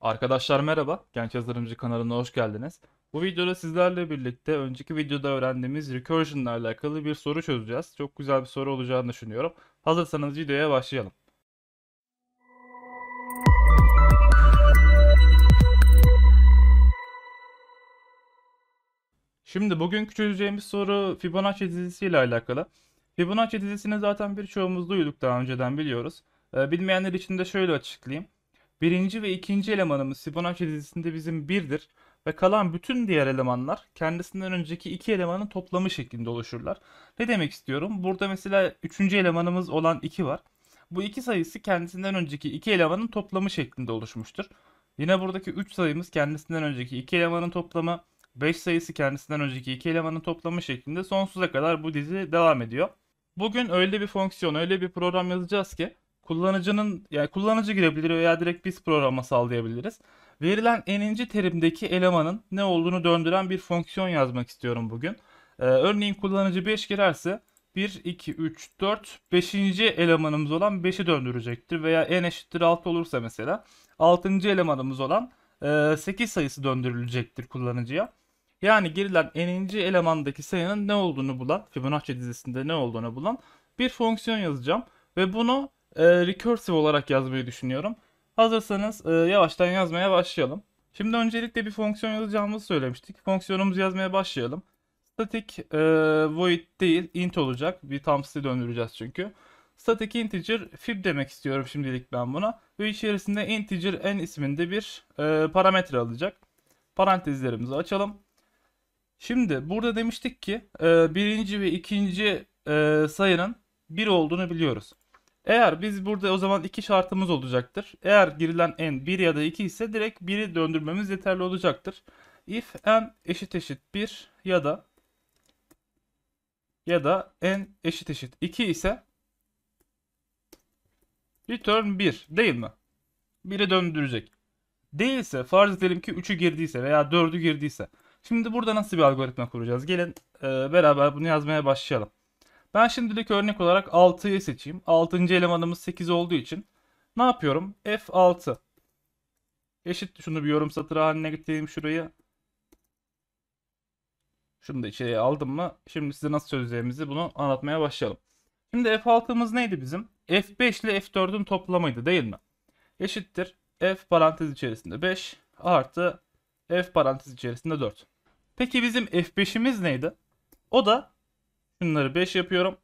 Arkadaşlar merhaba, Genç Yazılımcı kanalına hoş geldiniz. Bu videoda sizlerle birlikte önceki videoda öğrendiğimiz recursion ile alakalı bir soru çözeceğiz. Çok güzel bir soru olacağını düşünüyorum. Hazırsanız videoya başlayalım. Şimdi bugünkü çözeceğimiz soru Fibonacci dizisi ile alakalı. Fibonacci dizisini zaten birçoğumuz duyduk daha önceden biliyoruz. Ee, bilmeyenler için de şöyle açıklayayım. Birinci ve ikinci elemanımız Fibonacci dizisinde bizim birdir ve kalan bütün diğer elemanlar kendisinden önceki iki elemanın toplamı şeklinde oluşurlar. Ne demek istiyorum? Burada mesela üçüncü elemanımız olan iki var. Bu iki sayısı kendisinden önceki iki elemanın toplamı şeklinde oluşmuştur. Yine buradaki üç sayımız kendisinden önceki iki elemanın toplamı, beş sayısı kendisinden önceki iki elemanın toplamı şeklinde sonsuza kadar bu dizi devam ediyor. Bugün öyle bir fonksiyon, öyle bir program yazacağız ki Kullanıcının yani kullanıcı girebilir veya direkt biz programa sallayabiliriz. Verilen eninci terimdeki elemanın ne olduğunu döndüren bir fonksiyon yazmak istiyorum bugün. Ee, örneğin kullanıcı 5 girerse 1, 2, 3, 4, 5. elemanımız olan 5'i döndürecektir. Veya n eşittir 6 olursa mesela 6. elemanımız olan 8 e, sayısı döndürülecektir kullanıcıya. Yani girilen eninci elemandaki sayının ne olduğunu bulan, Fibonacci dizisinde ne olduğunu bulan bir fonksiyon yazacağım. Ve bunu e, recursive olarak yazmayı düşünüyorum. Hazırsanız e, yavaştan yazmaya başlayalım. Şimdi öncelikle bir fonksiyon yazacağımızı söylemiştik. Fonksiyonumuzu yazmaya başlayalım. Static e, void değil int olacak. Bir tam tamsi döndüreceğiz çünkü. Static integer fib demek istiyorum şimdilik ben buna. Ve içerisinde integer n isminde bir e, parametre alacak. Parantezlerimizi açalım. Şimdi burada demiştik ki e, birinci ve ikinci e, sayının 1 olduğunu biliyoruz. Eğer biz burada o zaman iki şartımız olacaktır. Eğer girilen n 1 ya da 2 ise direkt 1'i döndürmemiz yeterli olacaktır. If n eşit eşit 1 ya da ya da n eşit eşit 2 ise return 1 değil mi? 1'i döndürecek. Değilse farz edelim ki 3'ü girdiyse veya 4'ü girdiyse. Şimdi burada nasıl bir algoritma kuracağız? Gelin e, beraber bunu yazmaya başlayalım. Ben şimdilik örnek olarak 6'yı seçeyim. 6. elemanımız 8 olduğu için ne yapıyorum? F6 eşit şunu bir yorum satırı haline getireyim şurayı. Şunu da içeriye aldım mı? Şimdi size nasıl çözeceğimizi bunu anlatmaya başlayalım. Şimdi F6'ımız neydi bizim? F5 ile F4'ün toplamıydı değil mi? Eşittir F parantez içerisinde 5 artı F parantez içerisinde 4. Peki bizim F5'imiz neydi? O da Şunları 5 yapıyorum.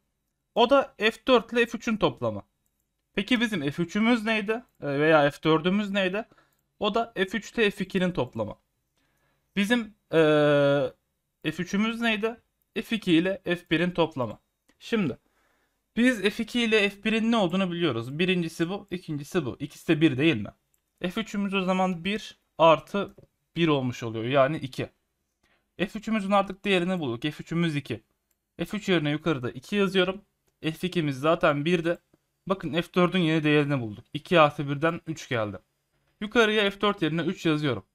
O da F4 ile F3'ün toplamı. Peki bizim F3'ümüz neydi? E, veya F4'ümüz neydi? O da F3 ile F2'nin toplamı. Bizim ee, F3'ümüz neydi? F2 ile F1'in toplamı. Şimdi biz F2 ile F1'in ne olduğunu biliyoruz. Birincisi bu, ikincisi bu. İkisi de 1 değil mi? F3'ümüz o zaman 1 artı 1 olmuş oluyor. Yani 2. F3'ümüzün artık değerini bulduk. F3'ümüz 2. F3 yerine yukarıda 2 yazıyorum. F2'miz zaten 1'de. Bakın F4'ün yeni değerini bulduk. 2 artı 1'den 3 geldi. Yukarıya F4 yerine 3 yazıyorum.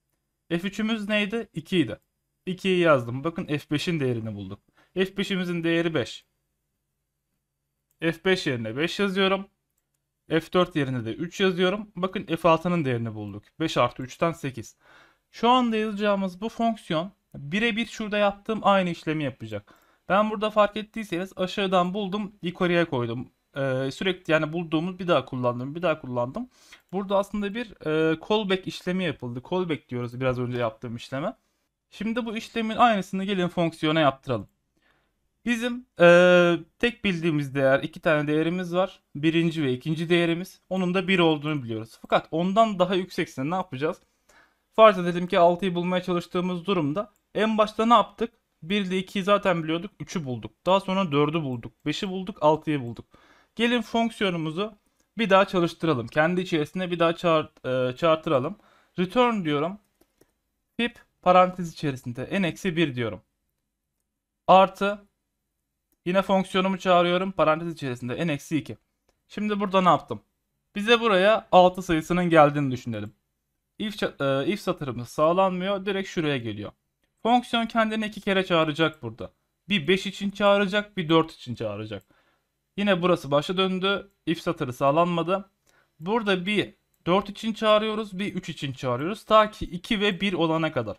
F3'ümüz neydi? 2 idi. 2'yi yazdım. Bakın F5'in değerini bulduk. F5'imizin değeri 5. F5 yerine 5 yazıyorum. F4 yerine de 3 yazıyorum. Bakın F6'nın değerini bulduk. 5 artı 3'ten 8. Şu anda yazacağımız bu fonksiyon birebir şurada yaptığım aynı işlemi yapacak. Ben burada fark ettiyseniz aşağıdan buldum yukarıya koydum. Ee, sürekli yani bulduğumuz bir daha kullandım bir daha kullandım. Burada aslında bir e, callback işlemi yapıldı. Callback diyoruz biraz önce yaptığım işleme. Şimdi bu işlemin aynısını gelin fonksiyona yaptıralım. Bizim e, tek bildiğimiz değer iki tane değerimiz var. Birinci ve ikinci değerimiz. Onun da bir olduğunu biliyoruz. Fakat ondan daha yüksekse ne yapacağız? Farz edelim ki 6'yı bulmaya çalıştığımız durumda en başta ne yaptık? 1 ile 2'yi zaten biliyorduk. 3'ü bulduk. Daha sonra 4'ü bulduk. 5'i bulduk. 6'yı bulduk. Gelin fonksiyonumuzu bir daha çalıştıralım. Kendi içerisinde bir daha çağırt, e, çağırtıralım. Return diyorum. Pip parantez içerisinde n-1 diyorum. Artı yine fonksiyonumu çağırıyorum. Parantez içerisinde n-2. Şimdi burada ne yaptım? Bize buraya 6 sayısının geldiğini düşünelim. If, e, if satırımız sağlanmıyor. Direkt şuraya geliyor. Fonksiyon kendini iki kere çağıracak burada. Bir 5 için çağıracak bir 4 için çağıracak. Yine burası başa döndü. If satırı sağlanmadı. Burada bir 4 için çağırıyoruz bir 3 için çağırıyoruz. Ta ki 2 ve 1 olana kadar.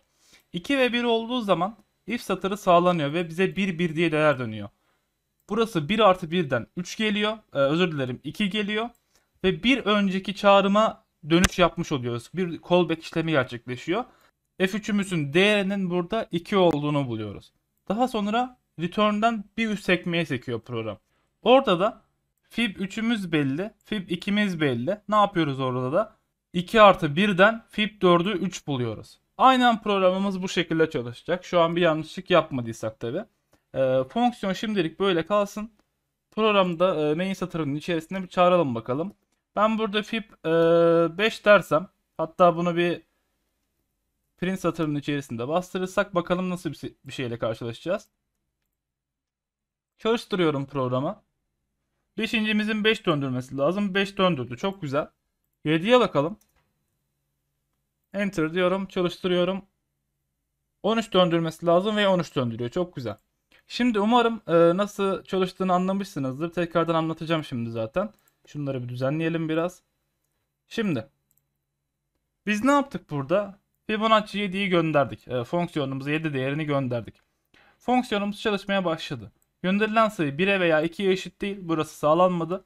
2 ve 1 olduğu zaman if satırı sağlanıyor ve bize 1 1 diye değer dönüyor. Burası 1 artı 1'den 3 geliyor. Ee, özür dilerim 2 geliyor. Ve bir önceki çağrıma dönüş yapmış oluyoruz. Bir callback işlemi gerçekleşiyor. F3'ümüzün değerinin burada 2 olduğunu buluyoruz. Daha sonra return'dan bir üst sekmeye sekiyor program. Orada da fib 3'ümüz belli, fib 2'miz belli. Ne yapıyoruz orada da? 2 artı 1'den fib 4'ü 3 buluyoruz. Aynen programımız bu şekilde çalışacak. Şu an bir yanlışlık yapmadıysak tabi. E, ee, fonksiyon şimdilik böyle kalsın. Programda e, main satırının içerisinde bir çağıralım bakalım. Ben burada fib e, 5 dersem hatta bunu bir print satırının içerisinde bastırırsak bakalım nasıl bir, şeyle karşılaşacağız. Çalıştırıyorum programı. Beşincimizin 5 beş döndürmesi lazım. 5 döndürdü. Çok güzel. 7'ye bakalım. Enter diyorum. Çalıştırıyorum. 13 döndürmesi lazım ve 13 döndürüyor. Çok güzel. Şimdi umarım e, nasıl çalıştığını anlamışsınızdır. Tekrardan anlatacağım şimdi zaten. Şunları bir düzenleyelim biraz. Şimdi biz ne yaptık burada? Fibonacci 7'yi gönderdik. E, fonksiyonumuza 7 değerini gönderdik. Fonksiyonumuz çalışmaya başladı. Gönderilen sayı 1'e veya 2'ye eşit değil. Burası sağlanmadı.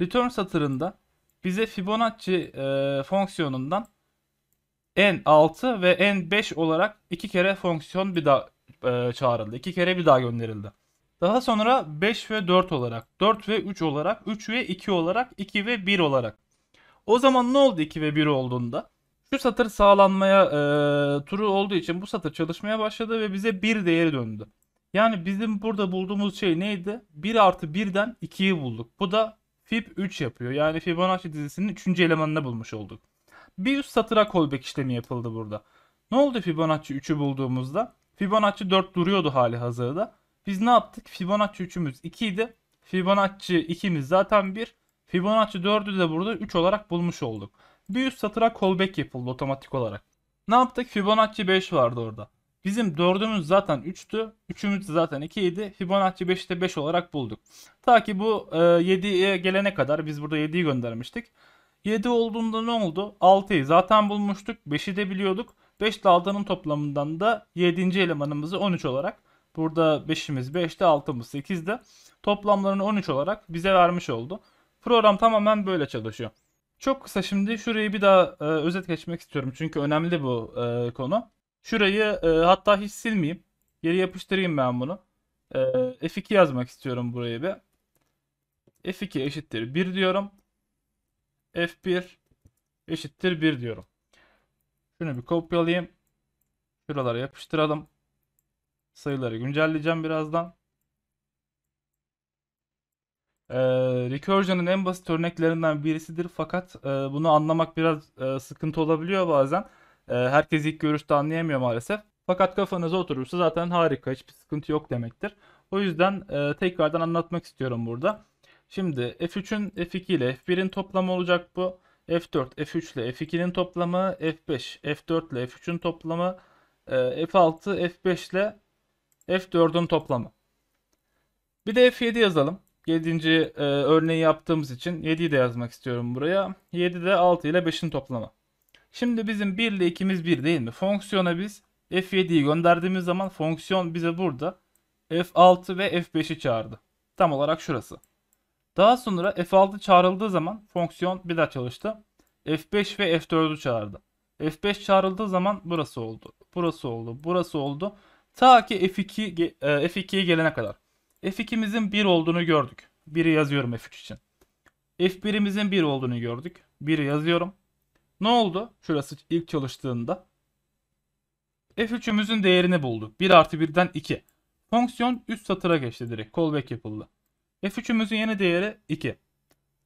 Return satırında bize Fibonacci e, fonksiyonundan n6 ve n5 olarak iki kere fonksiyon bir daha e, çağrıldı. İki kere bir daha gönderildi. Daha sonra 5 ve 4 olarak, 4 ve 3 olarak, 3 ve 2 olarak, 2 ve 1 olarak. O zaman ne oldu 2 ve 1 olduğunda? Şu satır sağlanmaya e, turu olduğu için bu satır çalışmaya başladı ve bize bir değeri döndü. Yani bizim burada bulduğumuz şey neydi? 1 artı 1'den 2'yi bulduk. Bu da fib 3 yapıyor. Yani Fibonacci dizisinin 3. elemanını bulmuş olduk. Bir üst satıra callback işlemi yapıldı burada. Ne oldu Fibonacci 3'ü bulduğumuzda? Fibonacci 4 duruyordu hali hazırda. Biz ne yaptık? Fibonacci 3'ümüz 2 idi. Fibonacci 2'miz zaten 1. Fibonacci 4'ü de burada 3 olarak bulmuş olduk bir üst satıra callback yapıldı otomatik olarak. Ne yaptık? Fibonacci 5 vardı orada. Bizim dördümüz zaten 3'tü. Üçümüz de zaten 2 idi. Fibonacci 5'i de 5 olarak bulduk. Ta ki bu 7'ye e, gelene kadar biz burada 7'yi göndermiştik. 7 olduğunda ne oldu? 6'yı zaten bulmuştuk. 5'i de biliyorduk. 5 daldanın toplamından da 7. elemanımızı 13 olarak burada 5'imiz 5'te 6'mız 8'de toplamlarını 13 olarak bize vermiş oldu. Program tamamen böyle çalışıyor. Çok kısa şimdi şurayı bir daha e, özet geçmek istiyorum. Çünkü önemli bu e, konu. Şurayı e, hatta hiç silmeyeyim. Geri yapıştırayım ben bunu. E, F2 yazmak istiyorum buraya bir. F2 eşittir 1 diyorum. F1 eşittir 1 diyorum. Şunu bir kopyalayayım. Şuralara yapıştıralım. Sayıları güncelleyeceğim birazdan. E, ee, recursion'ın en basit örneklerinden birisidir fakat e, bunu anlamak biraz e, sıkıntı olabiliyor bazen. E, herkes ilk görüşte anlayamıyor maalesef. Fakat kafanıza oturursa zaten harika hiçbir sıkıntı yok demektir. O yüzden e, tekrardan anlatmak istiyorum burada. Şimdi F3'ün F2 ile F1'in toplamı olacak bu. F4, F3 ile F2'nin toplamı, F5, F4 ile F3'ün toplamı, e, F6, F5 ile F4'ün toplamı. Bir de F7 yazalım. 7. E, örneği yaptığımız için 7'yi de yazmak istiyorum buraya. 7 de 6 ile 5'in toplamı. Şimdi bizim 1 ile 2'miz 1 değil mi? Fonksiyona biz f7'yi gönderdiğimiz zaman fonksiyon bize burada f6 ve f5'i çağırdı. Tam olarak şurası. Daha sonra f6 çağrıldığı zaman fonksiyon bir daha çalıştı. f5 ve f4'ü çağırdı. f5 çağrıldığı zaman burası oldu. Burası oldu. Burası oldu. Ta ki f2 e, f2'ye gelene kadar. F2'mizin 1 olduğunu gördük. 1'i yazıyorum F3 için. F1'imizin 1 olduğunu gördük. 1'i yazıyorum. Ne oldu? Şurası ilk çalıştığında. F3'ümüzün değerini bulduk. 1 artı 1'den 2. Fonksiyon üst satıra geçti direkt. Callback yapıldı. F3'ümüzün yeni değeri 2.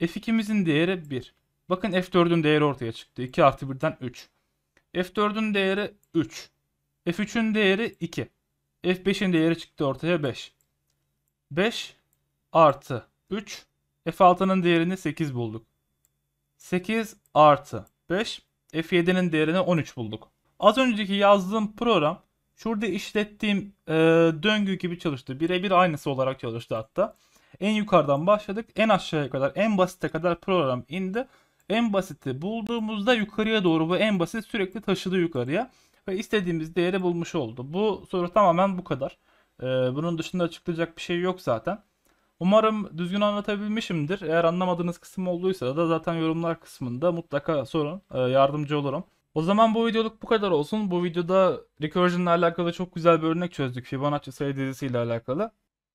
F2'mizin değeri 1. Bakın F4'ün değeri ortaya çıktı. 2 artı 1'den 3. F4'ün değeri 3. F3'ün değeri 2. F5'in değeri çıktı ortaya 5. 5 artı 3. F6'nın değerini 8 bulduk. 8 artı 5. F7'nin değerini 13 bulduk. Az önceki yazdığım program şurada işlettiğim e, döngü gibi çalıştı. Birebir aynısı olarak çalıştı hatta. En yukarıdan başladık. En aşağıya kadar, en basite kadar program indi. En basiti bulduğumuzda yukarıya doğru bu en basit sürekli taşıdı yukarıya. Ve istediğimiz değeri bulmuş oldu. Bu soru tamamen bu kadar. Ee, bunun dışında açıklayacak bir şey yok zaten. Umarım düzgün anlatabilmişimdir. Eğer anlamadığınız kısım olduysa da zaten yorumlar kısmında mutlaka sorun. E, yardımcı olurum. O zaman bu videoluk bu kadar olsun. Bu videoda recursion ile alakalı çok güzel bir örnek çözdük. Fibonacci sayı dizisiyle alakalı.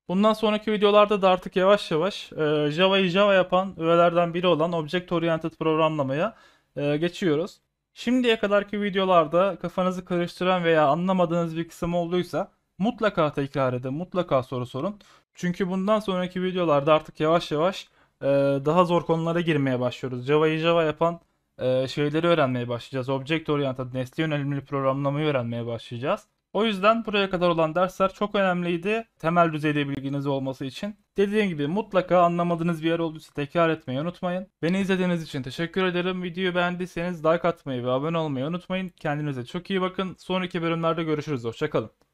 Bundan sonraki videolarda da artık yavaş yavaş e, Java'yı Java yapan öğelerden biri olan Object Oriented programlamaya e, geçiyoruz. Şimdiye kadarki videolarda kafanızı karıştıran veya anlamadığınız bir kısım olduysa Mutlaka tekrar edin, mutlaka soru sorun. Çünkü bundan sonraki videolarda artık yavaş yavaş e, daha zor konulara girmeye başlıyoruz. Java'yı Java yapan e, şeyleri öğrenmeye başlayacağız. Object Oriented, nesne yönelimli programlamayı öğrenmeye başlayacağız. O yüzden buraya kadar olan dersler çok önemliydi. Temel düzeyde bilginiz olması için. Dediğim gibi mutlaka anlamadığınız bir yer olduysa tekrar etmeyi unutmayın. Beni izlediğiniz için teşekkür ederim. Videoyu beğendiyseniz like atmayı ve abone olmayı unutmayın. Kendinize çok iyi bakın. Sonraki bölümlerde görüşürüz. Hoşçakalın.